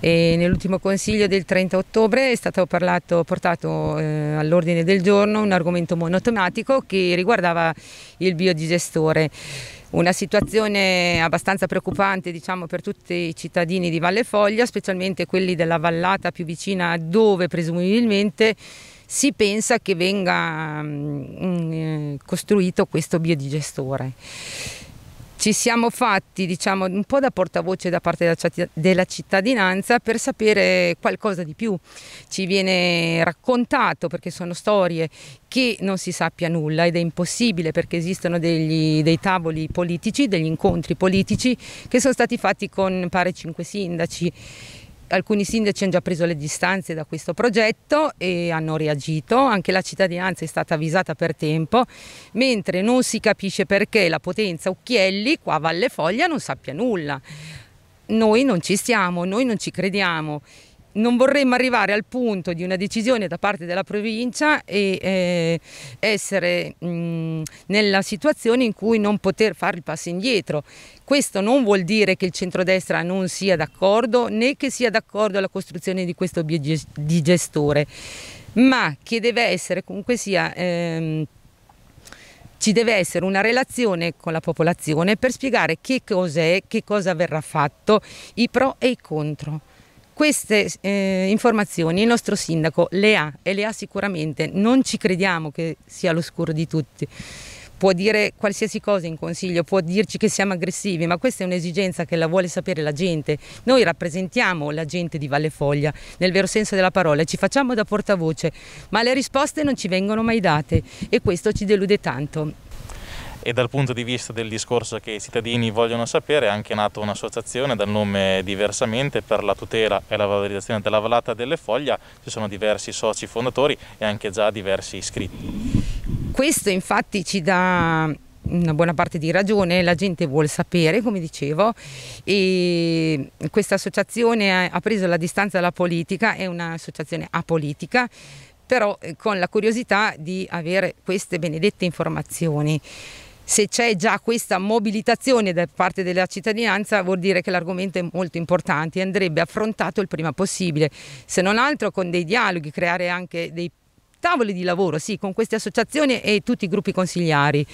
E nell'ultimo consiglio del 30 ottobre è stato parlato, portato eh, all'ordine del giorno un argomento monotematico che riguardava il biodigestore. Una situazione abbastanza preoccupante diciamo, per tutti i cittadini di Valle Foglia, specialmente quelli della vallata più vicina dove presumibilmente si pensa che venga mh, mm, eh, costruito questo biodigestore ci siamo fatti diciamo, un po' da portavoce da parte della cittadinanza per sapere qualcosa di più. Ci viene raccontato, perché sono storie, che non si sappia nulla ed è impossibile perché esistono degli, dei tavoli politici, degli incontri politici che sono stati fatti con pare cinque sindaci Alcuni sindaci hanno già preso le distanze da questo progetto e hanno reagito, anche la cittadinanza è stata avvisata per tempo, mentre non si capisce perché la potenza Ucchielli qua a Valle Foglia non sappia nulla. Noi non ci stiamo, noi non ci crediamo non vorremmo arrivare al punto di una decisione da parte della provincia e eh, essere mh, mm, nella situazione in cui non poter fare il passo indietro. Questo non vuol dire che il centrodestra non sia d'accordo né che sia d'accordo alla costruzione di questo biodigestore, ma che deve essere comunque sia... Ehm, ci deve essere una relazione con la popolazione per spiegare che cos'è, che cosa verrà fatto, i pro e i contro. Queste eh, informazioni il nostro sindaco le ha e le ha sicuramente, non ci crediamo che sia all'oscuro di tutti. Può dire qualsiasi cosa in consiglio, può dirci che siamo aggressivi, ma questa è un'esigenza che la vuole sapere la gente. Noi rappresentiamo la gente di Valle Foglia, nel vero senso della parola, ci facciamo da portavoce, ma le risposte non ci vengono mai date e questo ci delude tanto e dal punto di vista del discorso che i cittadini vogliono sapere è anche nata un'associazione dal nome Diversamente per la tutela e la valorizzazione della vallata delle foglia, ci sono diversi soci fondatori e anche già diversi iscritti. Questo infatti ci dà una buona parte di ragione, la gente vuole sapere, come dicevo, e questa associazione ha preso la distanza dalla politica, è un'associazione apolitica, però eh, con la curiosità di avere queste benedette informazioni se c'è già questa mobilitazione da parte della cittadinanza vuol dire che l'argomento è molto importante e andrebbe affrontato il prima possibile, se non altro con dei dialoghi, creare anche dei tavoli di lavoro, sì, con queste associazioni e tutti i gruppi consigliari.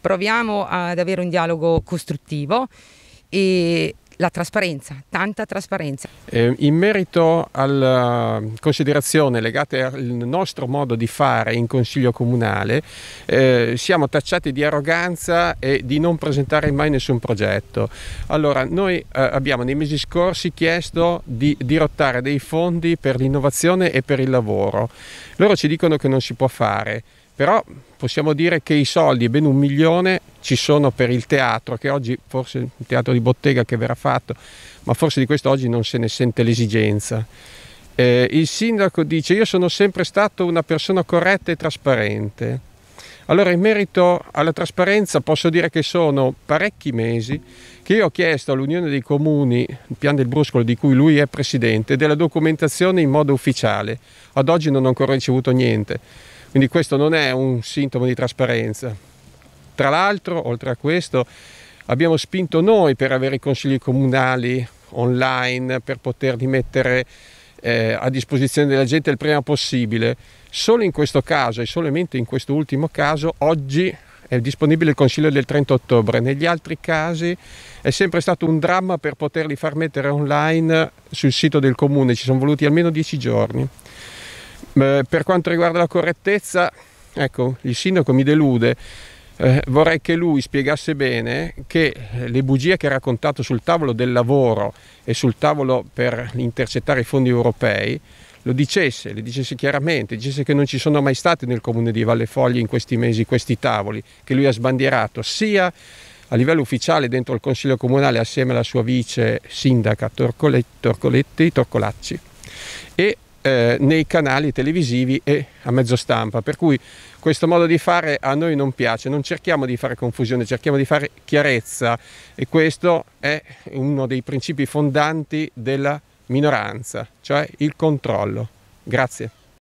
Proviamo ad avere un dialogo costruttivo e la trasparenza, tanta trasparenza. Eh, in merito alla eh, considerazione legata al nostro modo di fare in Consiglio Comunale, eh, siamo tacciati di arroganza e di non presentare mai nessun progetto. Allora, noi eh, abbiamo nei mesi scorsi chiesto di dirottare dei fondi per l'innovazione e per il lavoro. Loro ci dicono che non si può fare, però possiamo dire che i soldi, ben un milione, ci sono per il teatro, che oggi forse il teatro di bottega che verrà fatto, ma forse di questo oggi non se ne sente l'esigenza. Eh, il sindaco dice io sono sempre stato una persona corretta e trasparente. Allora in merito alla trasparenza posso dire che sono parecchi mesi che io ho chiesto all'Unione dei Comuni, il Pian del Bruscolo di cui lui è presidente, della documentazione in modo ufficiale. Ad oggi non ho ancora ricevuto niente, quindi questo non è un sintomo di trasparenza. Tra l'altro, oltre a questo, abbiamo spinto noi per avere i consigli comunali online, per poterli mettere eh, a disposizione della gente il prima possibile. Solo in questo caso e solamente in questo ultimo caso, oggi è disponibile il consiglio del 30 ottobre. Negli altri casi è sempre stato un dramma per poterli far mettere online sul sito del comune, ci sono voluti almeno dieci giorni. Eh, per quanto riguarda la correttezza, ecco, il sindaco mi delude eh, vorrei che lui spiegasse bene che eh, le bugie che ha raccontato sul tavolo del lavoro e sul tavolo per intercettare i fondi europei lo dicesse, le dicesse chiaramente, dicesse che non ci sono mai stati nel comune di Valle Foglie in questi mesi questi tavoli che lui ha sbandierato sia a livello ufficiale dentro il Consiglio Comunale assieme alla sua vice sindaca Torcoletti, Torcolacci e eh, nei canali televisivi e a mezzo stampa. Per cui questo modo di fare a noi non piace, non cerchiamo di fare confusione, cerchiamo di fare chiarezza e questo è uno dei principi fondanti della minoranza, cioè il controllo. Grazie.